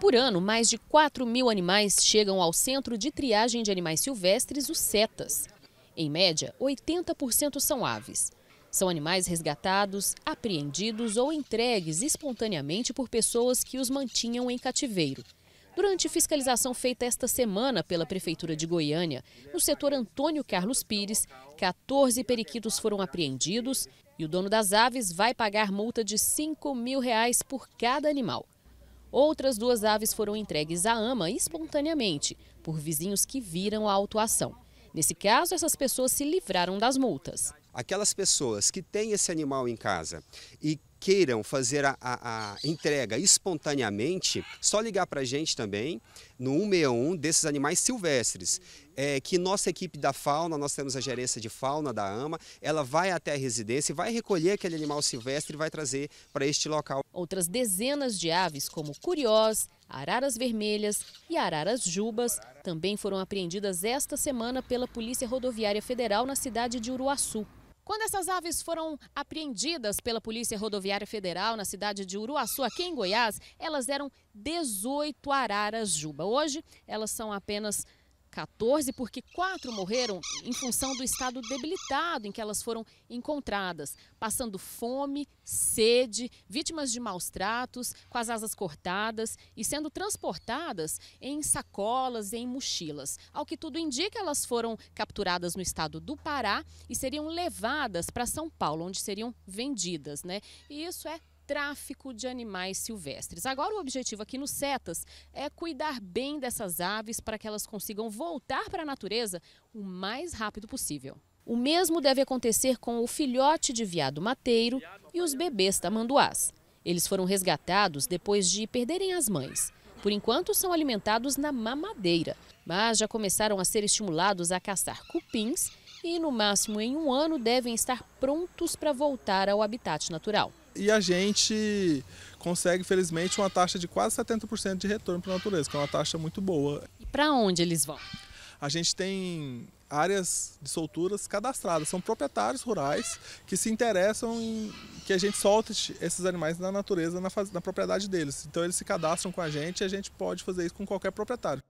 Por ano, mais de 4 mil animais chegam ao Centro de Triagem de Animais Silvestres, o CETAS. Em média, 80% são aves. São animais resgatados, apreendidos ou entregues espontaneamente por pessoas que os mantinham em cativeiro. Durante fiscalização feita esta semana pela Prefeitura de Goiânia, no setor Antônio Carlos Pires, 14 periquitos foram apreendidos e o dono das aves vai pagar multa de 5 mil reais por cada animal. Outras duas aves foram entregues à AMA espontaneamente, por vizinhos que viram a autuação. Nesse caso, essas pessoas se livraram das multas. Aquelas pessoas que têm esse animal em casa e queiram fazer a, a, a entrega espontaneamente, só ligar para a gente também no 161 desses animais silvestres. É, que nossa equipe da fauna, nós temos a gerência de fauna da AMA, ela vai até a residência e vai recolher aquele animal silvestre e vai trazer para este local. Outras dezenas de aves, como curiós, araras vermelhas e araras jubas, também foram apreendidas esta semana pela Polícia Rodoviária Federal na cidade de Uruaçu. Quando essas aves foram apreendidas pela Polícia Rodoviária Federal na cidade de Uruaçu, aqui em Goiás, elas eram 18 araras juba. Hoje, elas são apenas 14, porque quatro morreram em função do estado debilitado em que elas foram encontradas, passando fome, sede, vítimas de maus tratos, com as asas cortadas e sendo transportadas em sacolas e em mochilas. Ao que tudo indica, elas foram capturadas no estado do Pará e seriam levadas para São Paulo, onde seriam vendidas, né? E isso é tráfico de animais silvestres. Agora, o objetivo aqui no CETAS é cuidar bem dessas aves para que elas consigam voltar para a natureza o mais rápido possível. O mesmo deve acontecer com o filhote de viado mateiro e os bebês tamanduás. Eles foram resgatados depois de perderem as mães. Por enquanto, são alimentados na mamadeira, mas já começaram a ser estimulados a caçar cupins e, no máximo em um ano, devem estar prontos para voltar ao habitat natural. E a gente consegue, felizmente, uma taxa de quase 70% de retorno para a natureza, que é uma taxa muito boa. E para onde eles vão? A gente tem áreas de solturas cadastradas, são proprietários rurais que se interessam em que a gente solte esses animais na natureza, na, na propriedade deles. Então eles se cadastram com a gente e a gente pode fazer isso com qualquer proprietário.